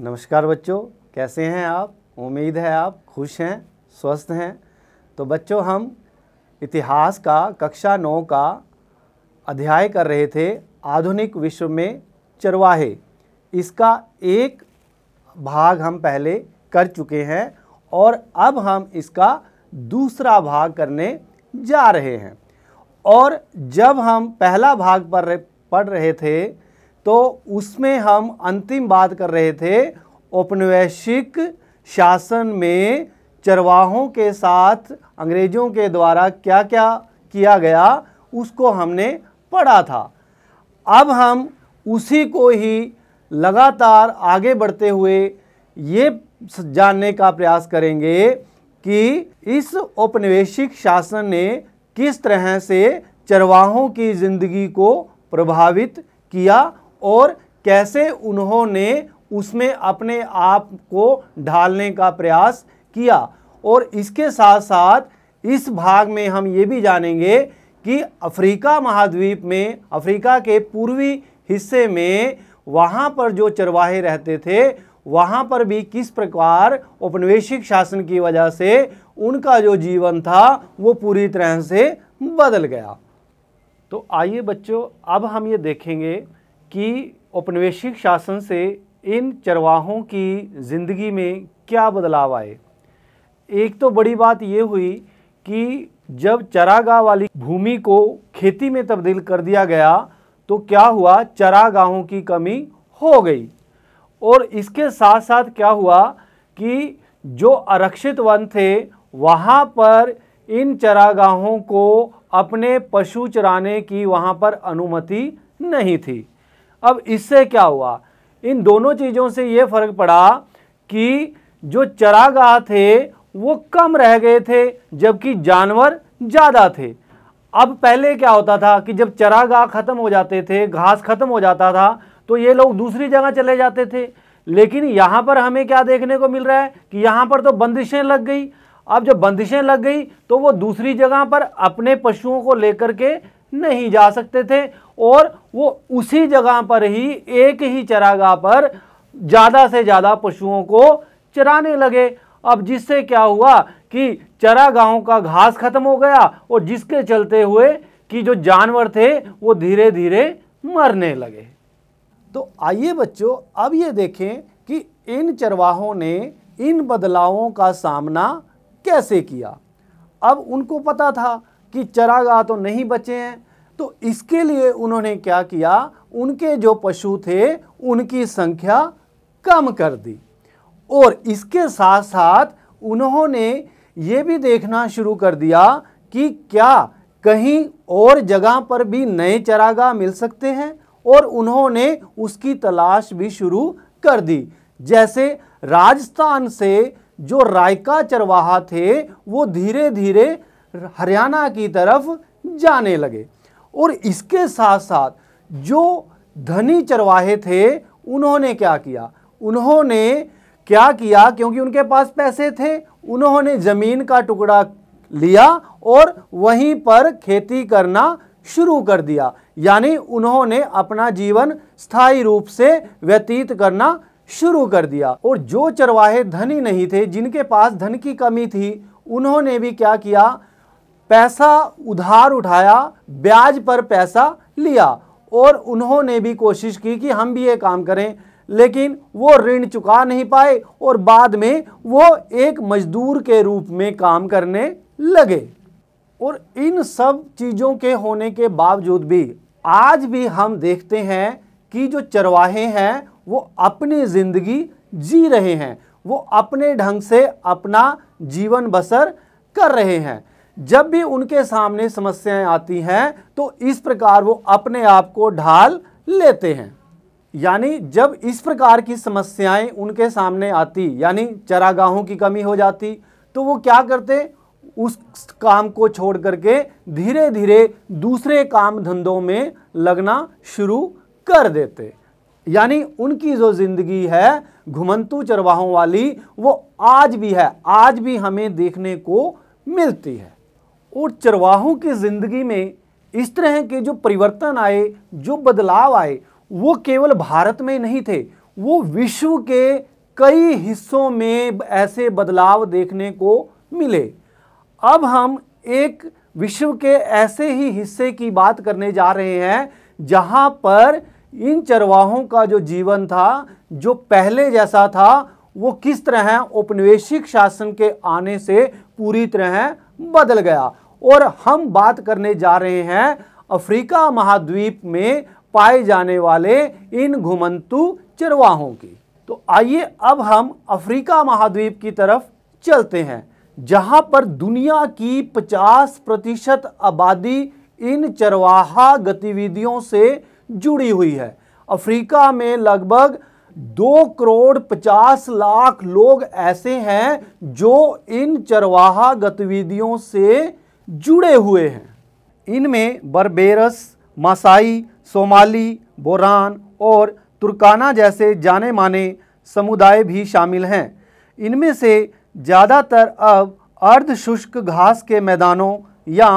नमस्कार बच्चों कैसे हैं आप उम्मीद है आप खुश हैं स्वस्थ हैं तो बच्चों हम इतिहास का कक्षा नौ का अध्याय कर रहे थे आधुनिक विश्व में चरवाहे इसका एक भाग हम पहले कर चुके हैं और अब हम इसका दूसरा भाग करने जा रहे हैं और जब हम पहला भाग पर पढ़ रहे थे तो उसमें हम अंतिम बात कर रहे थे औपनिवेशिक शासन में चरवाहों के साथ अंग्रेज़ों के द्वारा क्या क्या किया गया उसको हमने पढ़ा था अब हम उसी को ही लगातार आगे बढ़ते हुए ये जानने का प्रयास करेंगे कि इस औपनिवेशिक शासन ने किस तरह से चरवाहों की ज़िंदगी को प्रभावित किया और कैसे उन्होंने उसमें अपने आप को ढालने का प्रयास किया और इसके साथ साथ इस भाग में हम ये भी जानेंगे कि अफ्रीका महाद्वीप में अफ्रीका के पूर्वी हिस्से में वहाँ पर जो चरवाहे रहते थे वहाँ पर भी किस प्रकार औपनिवेशिक शासन की वजह से उनका जो जीवन था वो पूरी तरह से बदल गया तो आइए बच्चों अब हम ये देखेंगे कि औपनिवेशिक शासन से इन चरवाहों की ज़िंदगी में क्या बदलाव आए एक तो बड़ी बात ये हुई कि जब चरागाह वाली भूमि को खेती में तब्दील कर दिया गया तो क्या हुआ चरागाहों की कमी हो गई और इसके साथ साथ क्या हुआ कि जो आरक्षित वन थे वहाँ पर इन चरागाहों को अपने पशु चराने की वहाँ पर अनुमति नहीं थी अब इससे क्या हुआ इन दोनों चीज़ों से ये फ़र्क पड़ा कि जो चरागाह थे वो कम रह गए थे जबकि जानवर ज़्यादा थे अब पहले क्या होता था कि जब चरागाह ख़त्म हो जाते थे घास ख़त्म हो जाता था तो ये लोग दूसरी जगह चले जाते थे लेकिन यहाँ पर हमें क्या देखने को मिल रहा है कि यहाँ पर तो बंदिशें लग गई अब जब बंदिशें लग गई तो वो दूसरी जगह पर अपने पशुओं को लेकर के नहीं जा सकते थे और वो उसी जगह पर ही एक ही चरागाह पर ज़्यादा से ज़्यादा पशुओं को चराने लगे अब जिससे क्या हुआ कि चरागाहों का घास खत्म हो गया और जिसके चलते हुए कि जो जानवर थे वो धीरे धीरे मरने लगे तो आइए बच्चों अब ये देखें कि इन चरवाहों ने इन बदलावों का सामना कैसे किया अब उनको पता था कि चरागाह तो नहीं बचे हैं तो इसके लिए उन्होंने क्या किया उनके जो पशु थे उनकी संख्या कम कर दी और इसके साथ साथ उन्होंने ये भी देखना शुरू कर दिया कि क्या कहीं और जगह पर भी नए चरागाह मिल सकते हैं और उन्होंने उसकी तलाश भी शुरू कर दी जैसे राजस्थान से जो रायका चरवाहा थे वो धीरे धीरे हरियाणा की तरफ जाने लगे और इसके साथ साथ जो धनी चरवाहे थे उन्होंने क्या किया उन्होंने क्या किया क्योंकि उनके पास पैसे थे उन्होंने ज़मीन का टुकड़ा लिया और वहीं पर खेती करना शुरू कर दिया यानी उन्होंने अपना जीवन स्थायी रूप से व्यतीत करना शुरू कर दिया और जो चरवाहे धनी नहीं थे जिनके पास धन की कमी थी उन्होंने भी क्या किया पैसा उधार उठाया ब्याज पर पैसा लिया और उन्होंने भी कोशिश की कि हम भी ये काम करें लेकिन वो ऋण चुका नहीं पाए और बाद में वो एक मजदूर के रूप में काम करने लगे और इन सब चीज़ों के होने के बावजूद भी आज भी हम देखते हैं कि जो चरवाहे हैं वो अपनी ज़िंदगी जी रहे हैं वो अपने ढंग से अपना जीवन बसर कर रहे हैं जब भी उनके सामने समस्याएं आती हैं तो इस प्रकार वो अपने आप को ढाल लेते हैं यानी जब इस प्रकार की समस्याएं उनके सामने आती यानी चरागाहों की कमी हो जाती तो वो क्या करते उस काम को छोड़ करके धीरे धीरे दूसरे काम धंधों में लगना शुरू कर देते यानी उनकी जो ज़िंदगी है घुमंतु चरवाहों वाली वो आज भी है आज भी हमें देखने को मिलती है और चरवाहों की ज़िंदगी में इस तरह के जो परिवर्तन आए जो बदलाव आए वो केवल भारत में नहीं थे वो विश्व के कई हिस्सों में ऐसे बदलाव देखने को मिले अब हम एक विश्व के ऐसे ही हिस्से की बात करने जा रहे हैं जहाँ पर इन चरवाहों का जो जीवन था जो पहले जैसा था वो किस तरह उपनिवेशिक शासन के आने से पूरी तरह बदल गया और हम बात करने जा रहे हैं अफ्रीका महाद्वीप में पाए जाने वाले इन घुमंतु चरवाहों की तो आइए अब हम अफ्रीका महाद्वीप की तरफ चलते हैं जहां पर दुनिया की 50 प्रतिशत आबादी इन चरवाहा गतिविधियों से जुड़ी हुई है अफ्रीका में लगभग दो करोड़ पचास लाख लोग ऐसे हैं जो इन चरवाहा गतिविधियों से जुड़े हुए हैं इनमें बरबेरस मासाई सोमाली बोरान और तुर्काना जैसे जाने माने समुदाय भी शामिल हैं इनमें से ज़्यादातर अब अर्ध शुष्क घास के मैदानों या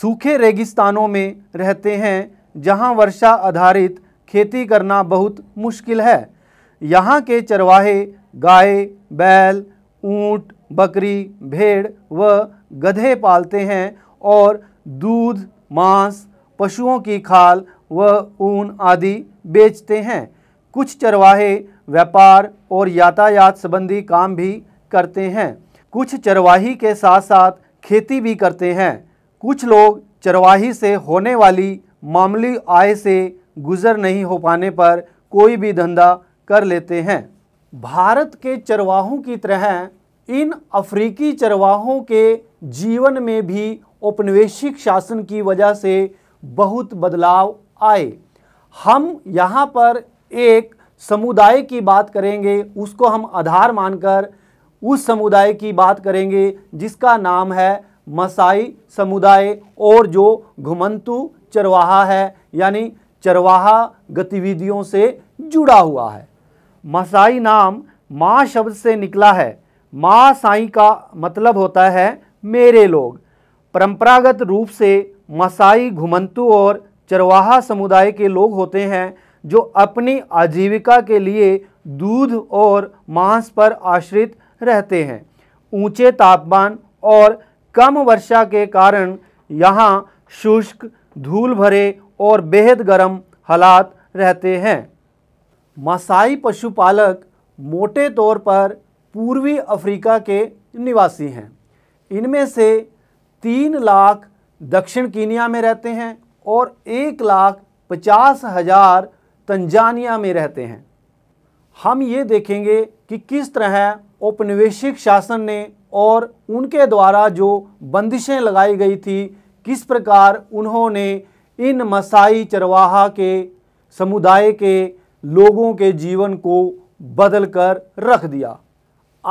सूखे रेगिस्तानों में रहते हैं जहां वर्षा आधारित खेती करना बहुत मुश्किल है यहाँ के चरवाहे गाय बैल ऊंट, बकरी भेड़ व गधे पालते हैं और दूध मांस पशुओं की खाल व ऊन आदि बेचते हैं कुछ चरवाहे व्यापार और यातायात संबंधी काम भी करते हैं कुछ चरवाही के साथ साथ खेती भी करते हैं कुछ लोग चरवाही से होने वाली मामूली आय से गुजर नहीं हो पाने पर कोई भी धंधा कर लेते हैं भारत के चरवाहों की तरह इन अफ्रीकी चरवाहों के जीवन में भी औपनिवेशिक शासन की वजह से बहुत बदलाव आए हम यहाँ पर एक समुदाय की बात करेंगे उसको हम आधार मानकर उस समुदाय की बात करेंगे जिसका नाम है मसाई समुदाय और जो घुमंतु चरवाहा है यानी चरवाहा गतिविधियों से जुड़ा हुआ है मसाई नाम माँ शब्द से निकला है माँ साई का मतलब होता है मेरे लोग परंपरागत रूप से मसाई घुमंतु और चरवाहा समुदाय के लोग होते हैं जो अपनी आजीविका के लिए दूध और मांस पर आश्रित रहते हैं ऊंचे तापमान और कम वर्षा के कारण यहाँ शुष्क धूल भरे और बेहद गर्म हालात रहते हैं मसाई पशुपालक मोटे तौर पर पूर्वी अफ्रीका के निवासी हैं इनमें से तीन लाख दक्षिण कीनिया में रहते हैं और एक लाख पचास हज़ार तंजानिया में रहते हैं हम ये देखेंगे कि किस तरह औपनिवेशिक शासन ने और उनके द्वारा जो बंदिशें लगाई गई थी किस प्रकार उन्होंने इन मसाई चरवाहा के समुदाय के लोगों के जीवन को बदल कर रख दिया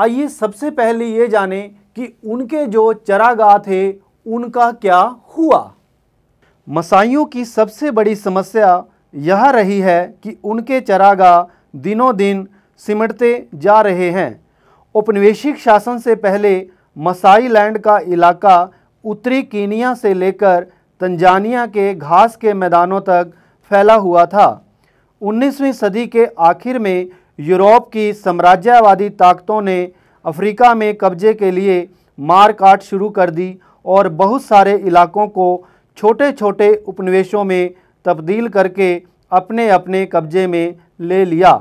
आइए सबसे पहले ये जाने कि उनके जो चरागाह थे उनका क्या हुआ मसाइयों की सबसे बड़ी समस्या यह रही है कि उनके चरागाह दिनों दिन सिमटते जा रहे हैं उपनिवेशिक शासन से पहले मसाई लैंड का इलाका उत्तरी कीनिया से लेकर तंजानिया के घास के मैदानों तक फैला हुआ था 19वीं सदी के आखिर में यूरोप की साम्राज्यवादी ताकतों ने अफ्रीका में कब्जे के लिए मार काट शुरू कर दी और बहुत सारे इलाकों को छोटे छोटे उपनिवेशों में तब्दील करके अपने अपने कब्जे में ले लिया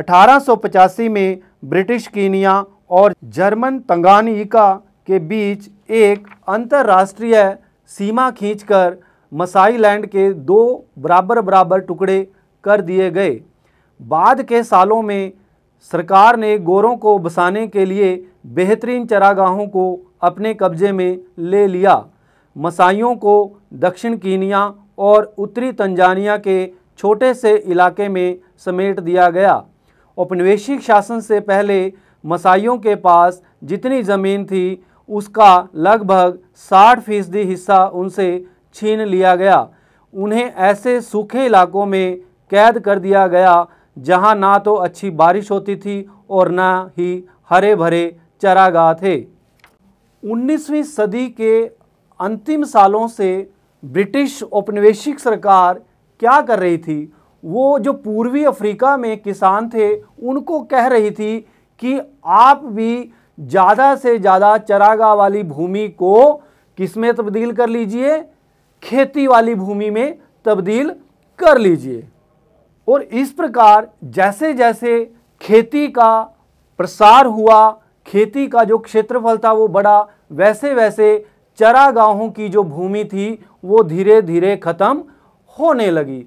1885 में ब्रिटिश कीनिया और जर्मन तंगानिका के बीच एक अंतर्राष्ट्रीय सीमा खींचकर मसाईलैंड के दो बराबर बराबर टुकड़े कर दिए गए बाद के सालों में सरकार ने गोरों को बसाने के लिए बेहतरीन चरागाहों को अपने कब्जे में ले लिया मसाइयों को दक्षिण कीनिया और उत्तरी तंजानिया के छोटे से इलाके में समेट दिया गया औपनिवेशिक शासन से पहले मसाइयों के पास जितनी ज़मीन थी उसका लगभग 60 फीसदी हिस्सा उनसे छीन लिया गया उन्हें ऐसे सूखे इलाकों में कैद कर दिया गया जहां ना तो अच्छी बारिश होती थी और ना ही हरे भरे चरागाह थे 19वीं सदी के अंतिम सालों से ब्रिटिश औपनिवेशिक सरकार क्या कर रही थी वो जो पूर्वी अफ्रीका में किसान थे उनको कह रही थी कि आप भी ज़्यादा से ज़्यादा चरागाह वाली भूमि को किस में तब्दील कर लीजिए खेती वाली भूमि में तब्दील कर लीजिए और इस प्रकार जैसे जैसे खेती का प्रसार हुआ खेती का जो क्षेत्रफल था वो बढ़ा वैसे वैसे चरागाहों की जो भूमि थी वो धीरे धीरे ख़त्म होने लगी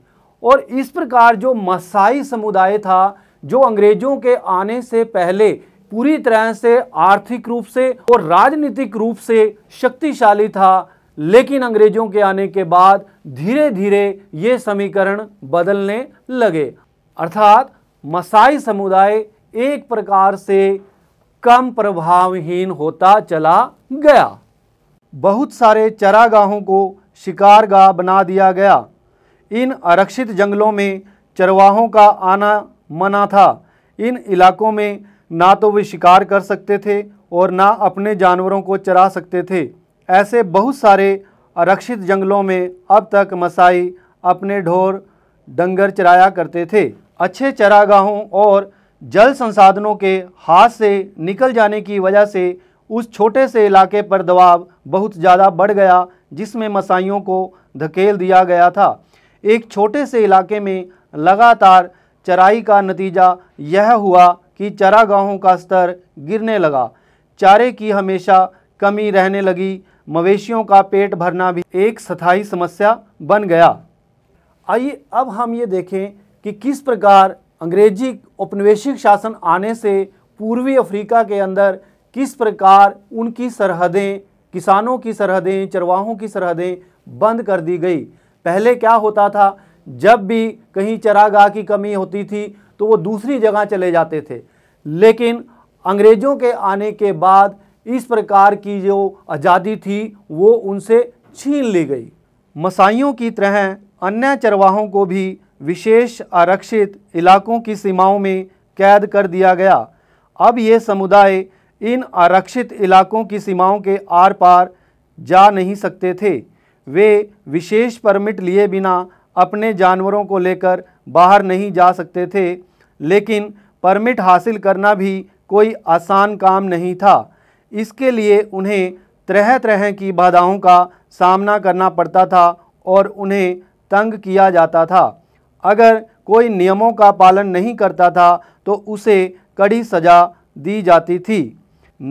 और इस प्रकार जो मसाई समुदाय था जो अंग्रेज़ों के आने से पहले पूरी तरह से आर्थिक रूप से और राजनीतिक रूप से शक्तिशाली था लेकिन अंग्रेजों के आने के बाद धीरे धीरे ये समीकरण बदलने लगे अर्थात मसाई समुदाय एक प्रकार से कम प्रभावहीन होता चला गया बहुत सारे चरागाहों को शिकारगाह बना दिया गया इन आरक्षित जंगलों में चरवाहों का आना मना था इन इलाकों में ना तो वे शिकार कर सकते थे और ना अपने जानवरों को चरा सकते थे ऐसे बहुत सारे आरक्षित जंगलों में अब तक मसाई अपने ढोर डंगर चराया करते थे अच्छे चरागाहों और जल संसाधनों के हाथ से निकल जाने की वजह से उस छोटे से इलाके पर दबाव बहुत ज़्यादा बढ़ गया जिसमें मसाइयों को धकेल दिया गया था एक छोटे से इलाके में लगातार चराई का नतीजा यह हुआ कि चरागाहों का स्तर गिरने लगा चारे की हमेशा कमी रहने लगी मवेशियों का पेट भरना भी एक स्थाई समस्या बन गया आइए अब हम ये देखें कि किस प्रकार अंग्रेजी औपनिवेशिक शासन आने से पूर्वी अफ्रीका के अंदर किस प्रकार उनकी सरहदें किसानों की सरहदें चरवाहों की सरहदें बंद कर दी गई पहले क्या होता था जब भी कहीं चरागाह की कमी होती थी तो वो दूसरी जगह चले जाते थे लेकिन अंग्रेज़ों के आने के बाद इस प्रकार की जो आज़ादी थी वो उनसे छीन ली गई मसाइयों की तरह अन्य चरवाहों को भी विशेष आरक्षित इलाकों की सीमाओं में कैद कर दिया गया अब ये समुदाय इन आरक्षित इलाकों की सीमाओं के आर पार जा नहीं सकते थे वे विशेष परमिट लिए बिना अपने जानवरों को लेकर बाहर नहीं जा सकते थे लेकिन परमिट हासिल करना भी कोई आसान काम नहीं था इसके लिए उन्हें तरह तरह की बाधाओं का सामना करना पड़ता था और उन्हें तंग किया जाता था अगर कोई नियमों का पालन नहीं करता था तो उसे कड़ी सज़ा दी जाती थी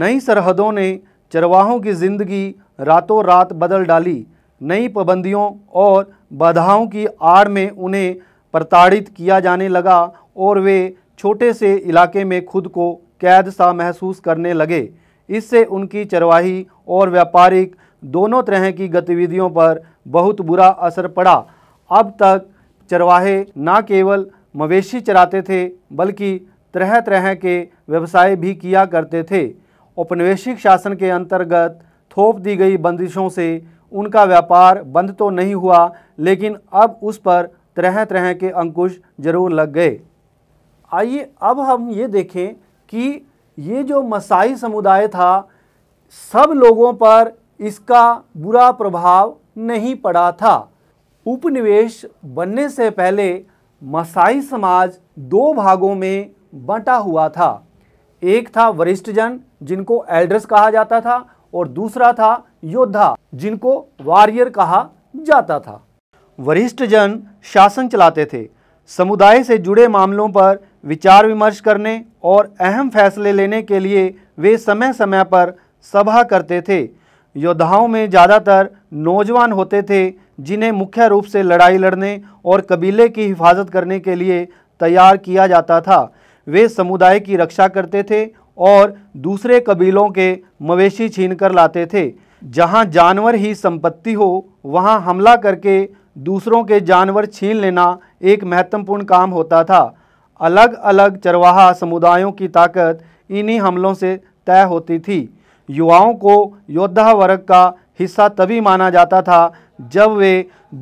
नई सरहदों ने चरवाहों की ज़िंदगी रातों रात बदल डाली नई पाबंदियों और बाधाओं की आड़ में उन्हें प्रताड़ित किया जाने लगा और वे छोटे से इलाके में खुद को कैद सा महसूस करने लगे इससे उनकी चरवाही और व्यापारिक दोनों तरह की गतिविधियों पर बहुत बुरा असर पड़ा अब तक चरवाहे न केवल मवेशी चराते थे बल्कि तरह तरह के व्यवसाय भी किया करते थे औपनिवेशिक शासन के अंतर्गत थोप दी गई बंदिशों से उनका व्यापार बंद तो नहीं हुआ लेकिन अब उस पर तरह तरह के अंकुश जरूर लग गए आइए अब हम ये देखें कि ये जो मसाई समुदाय था सब लोगों पर इसका बुरा प्रभाव नहीं पड़ा था उपनिवेश बनने से पहले मसाई समाज दो भागों में बंटा हुआ था एक था वरिष्ठ जन जिनको एल्डर्स कहा जाता था और दूसरा था योद्धा जिनको वॉरियर कहा जाता था वरिष्ठ जन शासन चलाते थे समुदाय से जुड़े मामलों पर विचार विमर्श करने और अहम फैसले लेने के लिए वे समय समय पर सभा करते थे योद्धाओं में ज़्यादातर नौजवान होते थे जिन्हें मुख्य रूप से लड़ाई लड़ने और कबीले की हिफाजत करने के लिए तैयार किया जाता था वे समुदाय की रक्षा करते थे और दूसरे कबीलों के मवेशी छीन कर लाते थे जहां जानवर ही संपत्ति हो वहां हमला करके दूसरों के जानवर छीन लेना एक महत्वपूर्ण काम होता था अलग अलग चरवाहा समुदायों की ताकत इन्हीं हमलों से तय होती थी युवाओं को योद्धा वर्ग का हिस्सा तभी माना जाता था जब वे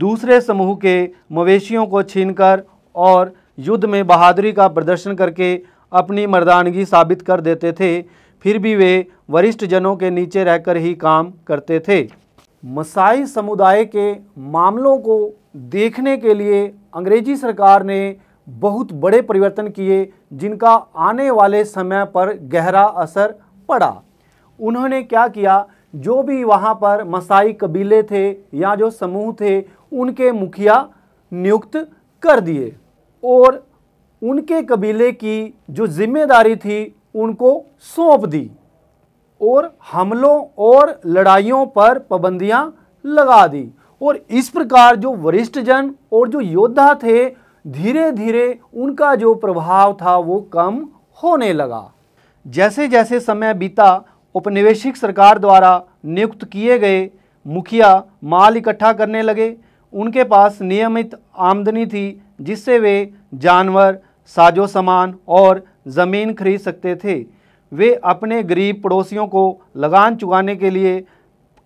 दूसरे समूह के मवेशियों को छीनकर और युद्ध में बहादुरी का प्रदर्शन करके अपनी मर्दानगी साबित कर देते थे फिर भी वे वरिष्ठ जनों के नीचे रहकर ही काम करते थे मसाई समुदाय के मामलों को देखने के लिए अंग्रेजी सरकार ने बहुत बड़े परिवर्तन किए जिनका आने वाले समय पर गहरा असर पड़ा उन्होंने क्या किया जो भी वहाँ पर मसाई कबीले थे या जो समूह थे उनके मुखिया नियुक्त कर दिए और उनके कबीले की जो जिम्मेदारी थी उनको सौंप दी और हमलों और लड़ाइयों पर पाबंदियाँ लगा दी और इस प्रकार जो वरिष्ठ जन और जो योद्धा थे धीरे धीरे उनका जो प्रभाव था वो कम होने लगा जैसे जैसे समय बीता उपनिवेशिक सरकार द्वारा नियुक्त किए गए मुखिया माल इकट्ठा करने लगे उनके पास नियमित आमदनी थी जिससे वे जानवर साजो सामान और ज़मीन खरीद सकते थे वे अपने गरीब पड़ोसियों को लगान चुकाने के लिए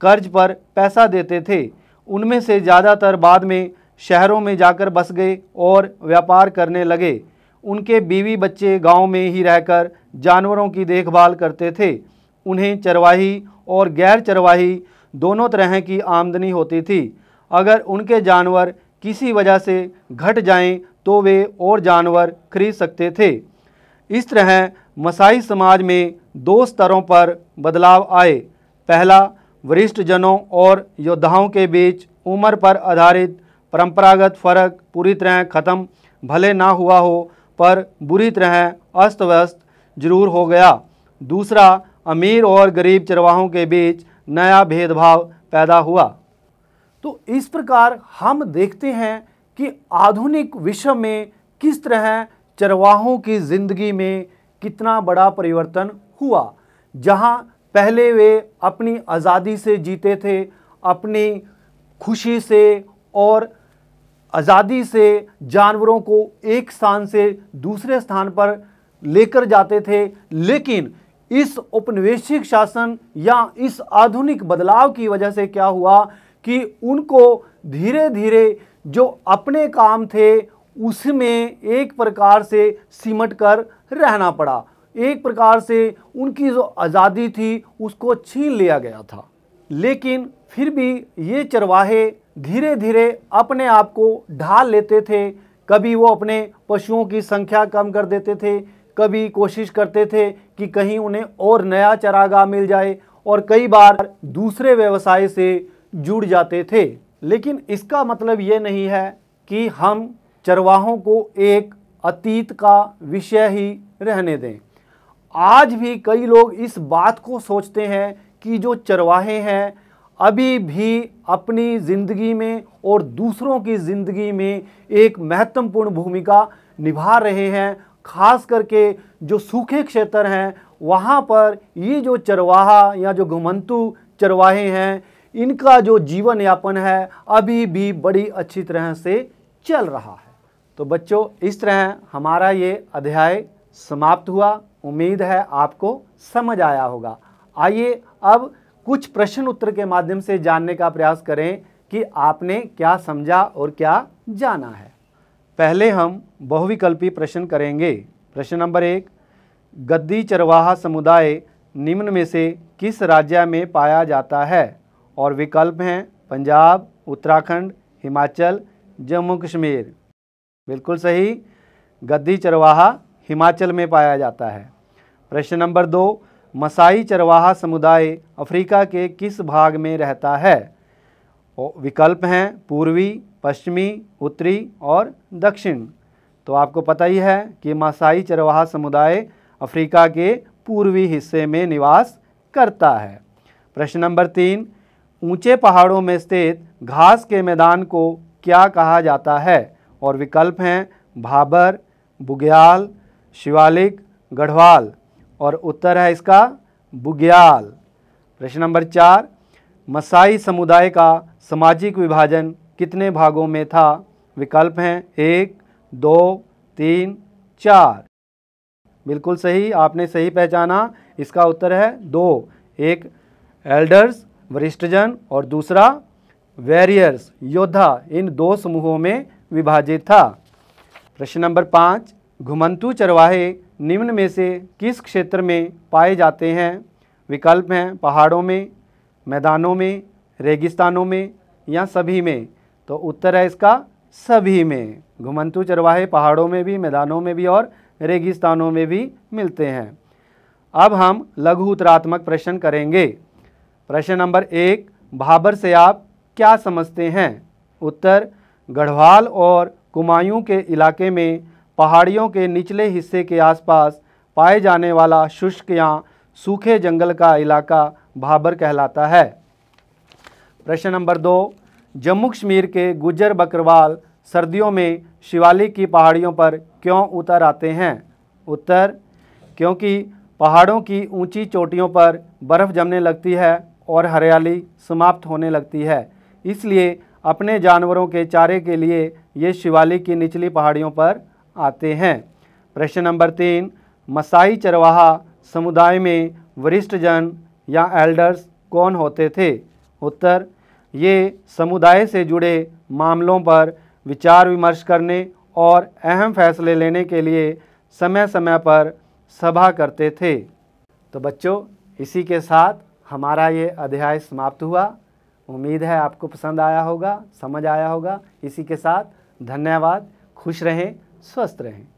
कर्ज पर पैसा देते थे उनमें से ज़्यादातर बाद में शहरों में जाकर बस गए और व्यापार करने लगे उनके बीवी बच्चे गांव में ही रहकर जानवरों की देखभाल करते थे उन्हें चरवाही और गैर चरवाही दोनों तरह की आमदनी होती थी अगर उनके जानवर किसी वजह से घट जाएं तो वे और जानवर खरीद सकते थे इस तरह मसाई समाज में दो स्तरों पर बदलाव आए पहला वरिष्ठ जनों और योद्धाओं के बीच उम्र पर आधारित परंपरागत फ़र्क पूरी तरह ख़त्म भले ना हुआ हो पर बुरी तरह अस्त व्यस्त जरूर हो गया दूसरा अमीर और गरीब चरवाहों के बीच नया भेदभाव पैदा हुआ तो इस प्रकार हम देखते हैं कि आधुनिक विश्व में किस तरह चरवाहों की ज़िंदगी में कितना बड़ा परिवर्तन हुआ जहां पहले वे अपनी आज़ादी से जीते थे अपनी खुशी से और आज़ादी से जानवरों को एक स्थान से दूसरे स्थान पर लेकर जाते थे लेकिन इस उपनिवेशिक शासन या इस आधुनिक बदलाव की वजह से क्या हुआ कि उनको धीरे धीरे जो अपने काम थे उसमें एक प्रकार से सिमट कर रहना पड़ा एक प्रकार से उनकी जो आज़ादी थी उसको छीन लिया गया था लेकिन फिर भी ये चरवाहे धीरे धीरे अपने आप को ढाल लेते थे कभी वो अपने पशुओं की संख्या कम कर देते थे कभी कोशिश करते थे कि कहीं उन्हें और नया चरागाह मिल जाए और कई बार दूसरे व्यवसाय से जुड़ जाते थे लेकिन इसका मतलब ये नहीं है कि हम चरवाहों को एक अतीत का विषय ही रहने दें आज भी कई लोग इस बात को सोचते हैं कि जो चरवाहे हैं अभी भी अपनी ज़िंदगी में और दूसरों की ज़िंदगी में एक महत्वपूर्ण भूमिका निभा रहे हैं खास करके जो सूखे क्षेत्र हैं वहाँ पर ये जो चरवाहा या जो घुमंतु चरवाहे हैं इनका जो जीवन यापन है अभी भी बड़ी अच्छी तरह से चल रहा है तो बच्चों इस तरह हमारा ये अध्याय समाप्त हुआ उम्मीद है आपको समझ आया होगा आइए अब कुछ प्रश्न उत्तर के माध्यम से जानने का प्रयास करें कि आपने क्या समझा और क्या जाना है पहले हम बहुविकल्पी प्रश्न करेंगे प्रश्न नंबर एक गद्दी चरवाहा समुदाय निम्न में से किस राज्य में पाया जाता है और विकल्प हैं पंजाब उत्तराखंड हिमाचल जम्मू कश्मीर बिल्कुल सही गद्दी चरवाहा हिमाचल में पाया जाता है प्रश्न नंबर दो मसाई चरवाहा समुदाय अफ्रीका के किस भाग में रहता है विकल्प हैं पूर्वी पश्चिमी उत्तरी और दक्षिण तो आपको पता ही है कि मसाई चरवाहा समुदाय अफ्रीका के पूर्वी हिस्से में निवास करता है प्रश्न नंबर तीन ऊंचे पहाड़ों में स्थित घास के मैदान को क्या कहा जाता है और विकल्प हैं भाबर बुग्याल शिवालिक गढ़वाल और उत्तर है इसका बुग्याल प्रश्न नंबर चार मसाई समुदाय का सामाजिक विभाजन कितने भागों में था विकल्प हैं एक दो तीन चार बिल्कुल सही आपने सही पहचाना इसका उत्तर है दो एक एल्डर्स वरिष्ठजन और दूसरा वैरियर्स योद्धा इन दो समूहों में विभाजित था प्रश्न नंबर पाँच घुमंतु चरवाहे निम्न में से किस क्षेत्र में पाए जाते हैं विकल्प हैं पहाड़ों में मैदानों में रेगिस्तानों में या सभी में तो उत्तर है इसका सभी में घुमंतु चरवाहे पहाड़ों में भी मैदानों में भी और रेगिस्तानों में भी मिलते हैं अब हम लघु उत्तरात्मक प्रश्न करेंगे प्रश्न नंबर एक भाबर से आप क्या समझते हैं उत्तर गढ़वाल और कुमायूं के इलाके में पहाड़ियों के निचले हिस्से के आसपास पाए जाने वाला शुष्क या सूखे जंगल का इलाका भाबर कहलाता है प्रश्न नंबर दो जम्मू कश्मीर के गुजर बकरवाल सर्दियों में शिवालिक की पहाड़ियों पर क्यों उतर आते हैं उत्तर क्योंकि पहाड़ों की ऊंची चोटियों पर बर्फ़ जमने लगती है और हरियाली समाप्त होने लगती है इसलिए अपने जानवरों के चारे के लिए ये शिवालिक की निचली पहाड़ियों पर आते हैं प्रश्न नंबर तीन मसाई चरवाहा समुदाय में वरिष्ठ जन या एल्डर्स कौन होते थे उत्तर ये समुदाय से जुड़े मामलों पर विचार विमर्श करने और अहम फैसले लेने के लिए समय समय पर सभा करते थे तो बच्चों इसी के साथ हमारा ये अध्याय समाप्त हुआ उम्मीद है आपको पसंद आया होगा समझ आया होगा इसी के साथ धन्यवाद खुश रहें स्वस्थ रहें